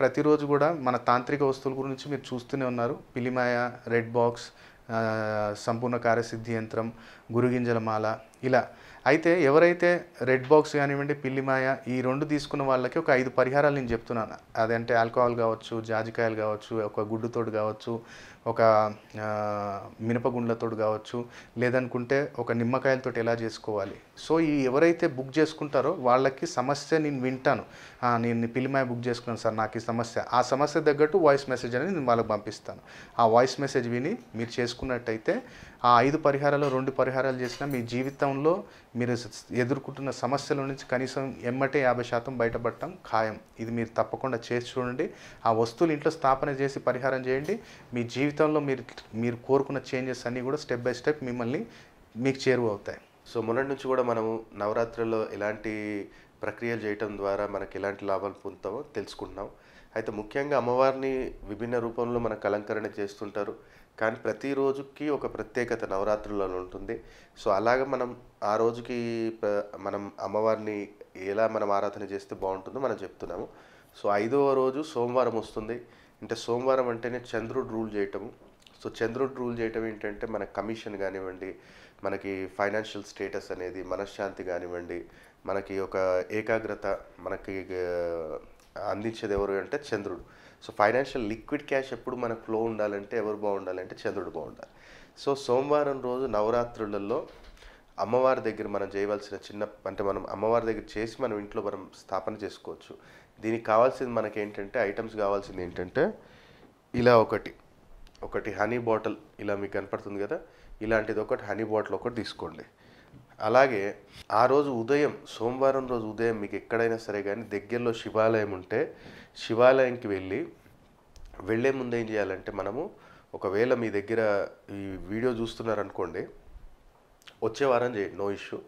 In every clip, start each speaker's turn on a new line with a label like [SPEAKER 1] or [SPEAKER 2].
[SPEAKER 1] ప్రతిరోజు కూడా మన తాంత్రిక వస్తువుల గురించి మీరు చూస్తూనే ఉన్నారు పిలిమాయ రెడ్ బాక్స్ సంపూర్ణ కార్యసిద్ధి యంత్రం గురుగింజల మాల ఇలా అయితే ఎవరైతే రెడ్ బాక్స్ కానివ్వండి పిల్లిమాయ ఈ రెండు తీసుకున్న వాళ్ళకి ఒక ఐదు పరిహారాలు నేను చెప్తున్నాను అదంటే ఆల్కహాల్ కావచ్చు జాజికాయలు కావచ్చు ఒక గుడ్డుతోడు కావచ్చు ఒక మినపగుండ్లతోడు కావచ్చు లేదనుకుంటే ఒక నిమ్మకాయలతో ఎలా చేసుకోవాలి సో ఈ ఎవరైతే బుక్ చేసుకుంటారో వాళ్ళకి సమస్య నేను వింటాను నేను పిల్లిమాయ బుక్ చేసుకున్నాను సార్ నాకు ఈ సమస్య ఆ సమస్య తగ్గట్టు వాయిస్ మెసేజ్ అనేది నేను వాళ్ళకి పంపిస్తాను ఆ వాయిస్ మెసేజ్ విని మీరు చేసుకున్నట్టయితే ఆ ఐదు పరిహారాలు రెండు పరిహారాలు చేసినా మీ జీవితంలో మీరు ఎదుర్కొంటున్న సమస్యల నుంచి కనీసం ఎమ్మటే యాభై శాతం బయటపడటం ఖాయం ఇది మీరు తప్పకుండా చేసి చూడండి ఆ వస్తువులు ఇంట్లో స్థాపన చేసి పరిహారం చేయండి మీ జీవితంలో మీరు మీరు కోరుకున్న చేంజెస్ అన్నీ కూడా స్టెప్ బై స్టెప్ మిమ్మల్ని మీకు చేరువ అవుతాయి సో మొన్నటి నుంచి కూడా మనము నవరాత్రుల్లో ఎలాంటి ప్రక్రియలు చేయటం ద్వారా మనకి ఎలాంటి లాభాలు పొందుతామో తెలుసుకుంటున్నాం అయితే ముఖ్యంగా అమ్మవారిని విభిన్న రూపంలో మనకు అలంకరణ చేస్తుంటారు కానీ ప్రతి రోజుకి ఒక ప్రత్యేకత నవరాత్రులలో ఉంటుంది సో అలాగ మనం ఆ రోజుకి మనం అమ్మవారిని ఎలా మనం ఆరాధన చేస్తే బాగుంటుందో మనం చెప్తున్నాము సో ఐదవ రోజు సోమవారం వస్తుంది అంటే సోమవారం అంటేనే చంద్రుడు రూల్ చేయటము సో చంద్రుడు రూల్ చేయటం ఏంటంటే మన కమిషన్ కానివ్వండి మనకి ఫైనాన్షియల్ స్టేటస్ అనేది మనశ్శాంతి కానివ్వండి మనకి ఒక ఏకాగ్రత మనకి అందించేది ఎవరు అంటే చంద్రుడు సో ఫైనాన్షియల్ లిక్విడ్ క్యాష్ ఎప్పుడు మనకు ఫ్లో ఉండాలంటే ఎవరు బాగుండాలంటే చంద్రుడు బాగుండాలి సో సోమవారం రోజు నవరాత్రులలో అమ్మవారి దగ్గర మనం చేయవలసిన చిన్న అంటే మనం అమ్మవారి దగ్గర చేసి మనం ఇంట్లో మనం స్థాపన చేసుకోవచ్చు దీనికి కావాల్సింది మనకి ఏంటంటే ఐటమ్స్ కావాల్సింది ఏంటంటే ఇలా ఒకటి ఒకటి హనీ బాటిల్ ఇలా మీకు కనపడుతుంది కదా ఇలాంటిది ఒకటి హనీ బాటిల్ ఒకటి తీసుకోండి అలాగే ఆ రోజు ఉదయం సోమవారం రోజు ఉదయం మీకు ఎక్కడైనా సరే కానీ దగ్గరలో శివాలయం ఉంటే శివాలయంకి వెళ్ళి వెళ్ళే ముందు ఏం చేయాలంటే మనము ఒకవేళ మీ దగ్గర ఈ వీడియో చూస్తున్నారనుకోండి వచ్చే వారం చేయండి నో ఇష్యూ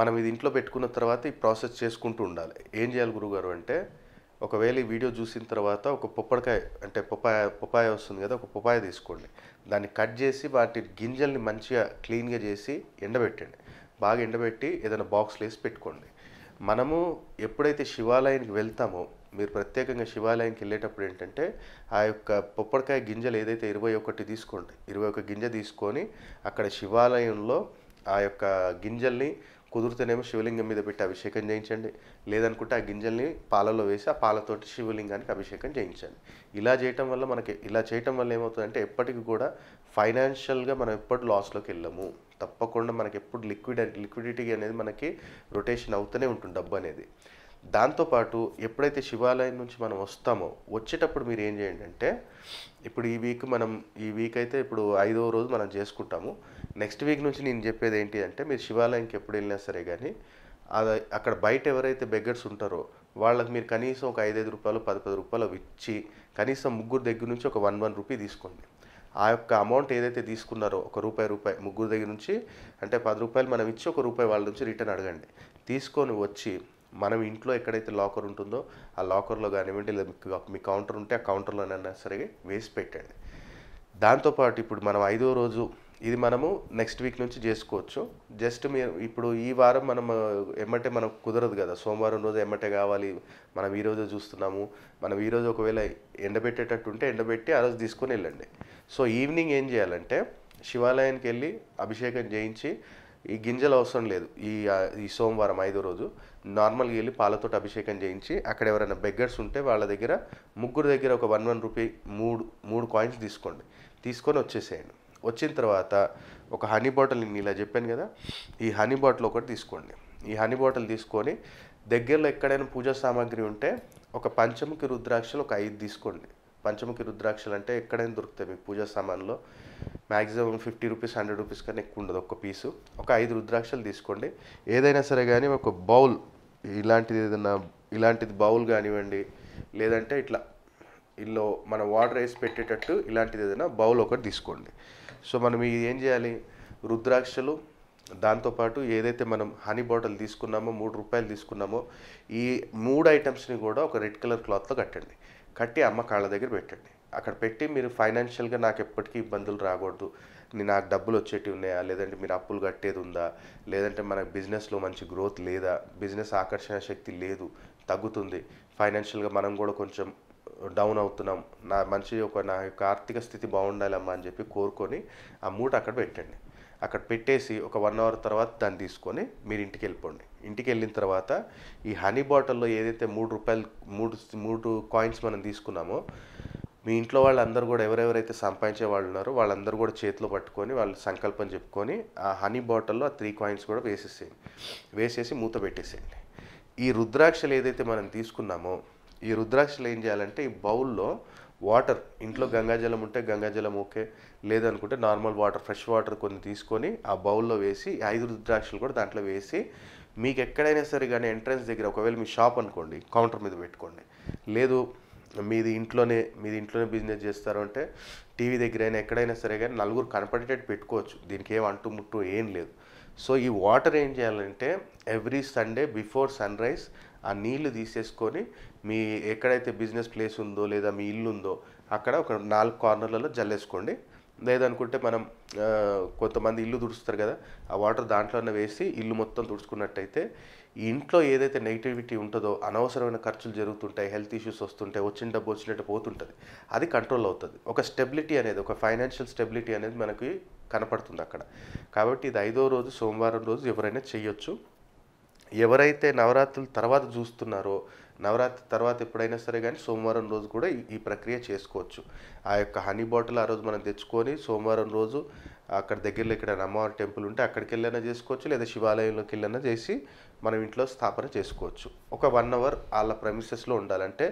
[SPEAKER 1] మనం ఇది ఇంట్లో పెట్టుకున్న తర్వాత ఈ ప్రాసెస్ చేసుకుంటూ ఉండాలి ఏం చేయాలి గురుగారు అంటే ఒకవేళ ఈ వీడియో చూసిన తర్వాత ఒక పొప్పడికాయ అంటే పొపాయ పొపాయ వస్తుంది కదా ఒక పొపాయ తీసుకోండి దాన్ని కట్ చేసి వాటి గింజల్ని మంచిగా క్లీన్గా చేసి ఎండబెట్టండి బాగా ఎండబెట్టి ఏదైనా బాక్స్లో వేసి పెట్టుకోండి మనము ఎప్పుడైతే శివాలయానికి వెళ్తామో మీరు ప్రత్యేకంగా శివాలయానికి వెళ్ళేటప్పుడు ఏంటంటే ఆ యొక్క పొప్పడికాయ గింజలు ఏదైతే ఇరవై ఒకటి తీసుకోండి ఇరవై ఒక గింజ తీసుకొని అక్కడ శివాలయంలో ఆ యొక్క గింజల్ని కుదిరితేనేమో శివలింగం మీద పెట్టి అభిషేకం చేయించండి లేదనుకుంటే ఆ గింజల్ని పాలలో వేసి ఆ పాలతోటి శివలింగానికి అభిషేకం చేయించండి ఇలా చేయటం వల్ల మనకి ఇలా చేయటం వల్ల ఏమవుతుందంటే ఎప్పటికీ కూడా ఫైనాన్షియల్గా మనం ఎప్పుడు లాస్లోకి వెళ్ళము తప్పకుండా మనకి ఎప్పుడు లిక్విడ్ లిక్విడిటీ అనేది మనకి రొటేషన్ అవుతూనే ఉంటుంది డబ్బు అనేది దాంతోపాటు ఎప్పుడైతే శివాలయం నుంచి మనం వస్తామో వచ్చేటప్పుడు మీరు ఏం చేయండి అంటే ఇప్పుడు ఈ వీక్ మనం ఈ వీక్ అయితే ఇప్పుడు ఐదవ రోజు మనం చేసుకుంటాము నెక్స్ట్ వీక్ నుంచి నేను చెప్పేది ఏంటి అంటే మీరు శివాలయంకి ఎప్పుడు వెళ్ళినా సరే కానీ అది అక్కడ బయట ఎవరైతే బెగ్గర్స్ ఉంటారో వాళ్ళకి మీరు కనీసం ఒక ఐదైదు రూపాయలు పది పది రూపాయలు ఇచ్చి కనీసం ముగ్గురు దగ్గర నుంచి ఒక వన్ వన్ రూపీ తీసుకోండి ఆ యొక్క అమౌంట్ ఏదైతే తీసుకున్నారో ఒక రూపాయి రూపాయి ముగ్గురు దగ్గర నుంచి అంటే పది రూపాయలు మనం ఇచ్చి ఒక రూపాయి వాళ్ళ నుంచి రిటర్న్ అడగండి తీసుకొని వచ్చి మనం ఇంట్లో ఎక్కడైతే లాకర్ ఉంటుందో ఆ లాకర్లో కానివ్వండి లేదా మీ కౌంటర్ ఉంటే ఆ కౌంటర్లోనైనా సరే వేసి పెట్టండి దాంతోపాటు ఇప్పుడు మనం ఐదో రోజు ఇది మనము నెక్స్ట్ వీక్ నుంచి చేసుకోవచ్చు జస్ట్ మీరు ఇప్పుడు ఈ వారం మనం ఎమ్మటే మనకు కుదరదు కదా సోమవారం రోజు ఎమ్మటే కావాలి మనం ఈరోజు చూస్తున్నాము మనం ఈరోజు ఒకవేళ ఎండబెట్టేటట్టు ఉంటే ఎండబెట్టి ఆ రోజు తీసుకొని వెళ్ళండి సో ఈవినింగ్ ఏం చేయాలంటే శివాలయానికి వెళ్ళి అభిషేకం చేయించి ఈ గింజలు అవసరం లేదు ఈ ఈ సోమవారం ఐదో రోజు నార్మల్గా వెళ్ళి పాలతో అభిషేకం చేయించి అక్కడ ఎవరైనా బెగ్గర్స్ ఉంటే వాళ్ళ దగ్గర ముగ్గురు దగ్గర ఒక వన్ వన్ రూపీ మూడు మూడు కాయిన్స్ తీసుకోండి తీసుకొని వచ్చేసేయండి వచ్చిన తర్వాత ఒక హనీ బాటిల్ నేను ఇలా చెప్పాను కదా ఈ హనీ బాటిల్ ఒకటి తీసుకోండి ఈ హనీ బాటిల్ తీసుకొని దగ్గరలో ఎక్కడైనా పూజా సామాగ్రి ఉంటే ఒక పంచముఖి రుద్రాక్షలు ఒక ఐదు తీసుకోండి పంచముఖి రుద్రాక్షలు అంటే ఎక్కడైనా దొరుకుతాయి మీకు పూజా సామాన్లో maximum fifty rupees hundred rupees కానీ ఎక్కువ ఉండదు ఒక పీసు ఒక ఐదు రుద్రాక్షలు తీసుకోండి ఏదైనా సరే కానీ ఒక బౌల్ ఇలాంటిది ఏదైనా ఇలాంటిది బౌల్ కానివ్వండి లేదంటే ఇట్లా ఇల్లో మన వాటర్ వేసి పెట్టేటట్టు ఇలాంటిది ఏదైనా బౌల్ ఒకటి తీసుకోండి సో మనం ఇది ఏం చేయాలి రుద్రాక్షలు దాంతోపాటు ఏదైతే మనం హనీ బాటిల్ తీసుకున్నామో మూడు రూపాయలు తీసుకున్నామో ఈ మూడు ఐటమ్స్ని కూడా ఒక రెడ్ కలర్ క్లాత్లో కట్టండి కట్టి అమ్మ కాళ్ళ దగ్గర పెట్టండి అక్కడ పెట్టి మీరు ఫైనాన్షియల్గా నాకు ఎప్పటికీ ఇబ్బందులు రాకూడదు నాకు డబ్బులు వచ్చేటివి ఉన్నాయా లేదంటే మీరు అప్పులు కట్టేది ఉందా లేదంటే మన బిజినెస్లో మంచి గ్రోత్ లేదా బిజినెస్ ఆకర్షణ శక్తి లేదు తగ్గుతుంది ఫైనాన్షియల్గా మనం కూడా కొంచెం డౌన్ అవుతున్నాం నా మనిషి ఒక నా యొక్క ఆర్థిక స్థితి బాగుండాలమ్మా అని చెప్పి కోరుకొని ఆ మూట అక్కడ పెట్టండి అక్కడ పెట్టేసి ఒక వన్ అవర్ తర్వాత దాన్ని తీసుకొని మీరు ఇంటికి వెళ్ళిపోండి ఇంటికి వెళ్ళిన తర్వాత ఈ హనీ బాటిల్లో ఏదైతే మూడు రూపాయలు మూడు మూడు కాయిన్స్ మనం తీసుకున్నామో మీ ఇంట్లో వాళ్ళందరూ కూడా ఎవరెవరైతే సంపాదించే వాళ్ళు ఉన్నారో వాళ్ళందరూ కూడా చేతిలో పట్టుకొని వాళ్ళు సంకల్పం చెప్పుకొని ఆ హనీ బాటిల్లో ఆ త్రీ కాయిన్స్ కూడా వేసేసేయండి వేసేసి మూత పెట్టేసేయండి ఈ రుద్రాక్షలు ఏదైతే మనం తీసుకున్నామో ఈ రుద్రాక్షలు ఏం చేయాలంటే ఈ బౌల్లో వాటర్ ఇంట్లో గంగాజలం ఉంటే గంగాజలం ఓకే లేదనుకుంటే నార్మల్ వాటర్ ఫ్రెష్ వాటర్ కొన్ని తీసుకొని ఆ బౌల్లో వేసి ఐదు రుద్రాక్షలు కూడా దాంట్లో వేసి మీకు ఎక్కడైనా సరే కానీ ఎంట్రన్స్ దగ్గర ఒకవేళ మీ షాప్ అనుకోండి కౌంటర్ మీద పెట్టుకోండి లేదు మీది ఇంట్లోనే మీది ఇంట్లోనే బిజినెస్ చేస్తారు అంటే టీవీ దగ్గర అయినా ఎక్కడైనా సరే కానీ నలుగురు కనపడేటట్టు పెట్టుకోవచ్చు దీనికి ఏం ముట్టు ఏం లేదు సో ఈ వాటర్ ఏం చేయాలంటే every Sunday before sunrise ఆ నీళ్లు తీసేసుకొని మీ ఎక్కడైతే బిజినెస్ ప్లేస్ ఉందో లేదా మీ ఇల్లు ఉందో అక్కడ ఒక నాలుగు కార్నర్లలో జల్లేసుకోండి లేదనుకుంటే మనం కొంతమంది ఇల్లు తుడుస్తారు కదా ఆ వాటర్ దాంట్లోనే వేసి ఇల్లు మొత్తం తుడుచుకున్నట్టయితే ఇంట్లో ఏదైతే నెగిటివిటీ ఉంటుందో అనవసరమైన ఖర్చులు జరుగుతుంటాయి హెల్త్ ఇష్యూస్ వస్తుంటాయి వచ్చిన డబ్బు వచ్చినట్టు పోతుంటుంది అది కంట్రోల్ అవుతుంది ఒక స్టెబిలిటీ అనేది ఒక ఫైనాన్షియల్ స్టెబిలిటీ అనేది మనకి కనపడుతుంది అక్కడ కాబట్టి ఇది ఐదో రోజు సోమవారం రోజు ఎవరైనా చేయొచ్చు ఎవరైతే నవరాత్రుల తర్వాత చూస్తున్నారో నవరాత్రి తర్వాత ఎప్పుడైనా సరే కానీ సోమవారం రోజు కూడా ఈ ప్రక్రియ చేసుకోవచ్చు ఆ యొక్క హనీ బాటిల్ ఆ రోజు మనం తెచ్చుకొని సోమవారం రోజు అక్కడ దగ్గరలో ఇక్కడ అమ్మవారి టెంపుల్ ఉంటే అక్కడికి వెళ్ళైనా చేసుకోవచ్చు లేదా శివాలయంలోకి వెళ్ళైనా చేసి మనం ఇంట్లో స్థాపన చేసుకోవచ్చు ఒక వన్ అవర్ వాళ్ళ ప్రమిసెస్లో ఉండాలంటే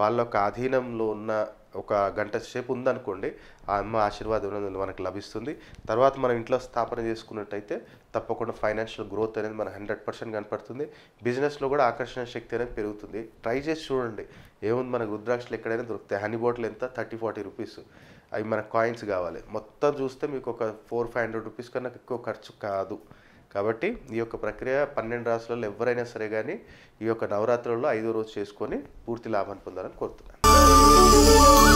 [SPEAKER 1] వాళ్ళ యొక్క ఆధీనంలో ఉన్న ఒక గంట సేపు ఉందనుకోండి ఆ అమ్మ ఆశీర్వాదం మనకు లభిస్తుంది తర్వాత మనం ఇంట్లో స్థాపన చేసుకున్నట్టయితే తప్పకుండా ఫైనాన్షియల్ గ్రోత్ అనేది మన హండ్రెడ్ పర్సెంట్ కనపడుతుంది బిజినెస్లో కూడా ఆకర్షణ శక్తి అనేది పెరుగుతుంది ట్రై చేసి చూడండి ఏముంది మనకు రుద్రాక్షలు ఎక్కడైనా దొరుకుతాయి హనీ బాటిల్ ఎంత థర్టీ ఫార్టీ రూపీస్ అవి మనకు కాయిన్స్ కావాలి మొత్తం చూస్తే మీకు ఒక ఫోర్ ఫైవ్ హండ్రెడ్ రూపీస్ కన్నా ఎక్కువ ఖర్చు కాదు కాబట్టి ఈ యొక్క ప్రక్రియ పన్నెండు రాసులలో ఎవరైనా సరే కానీ ఈ యొక్క నవరాత్రుల్లో ఐదో రోజు చేసుకొని పూర్తి లాభాన్ని పొందాలని కోరుతున్నాను you.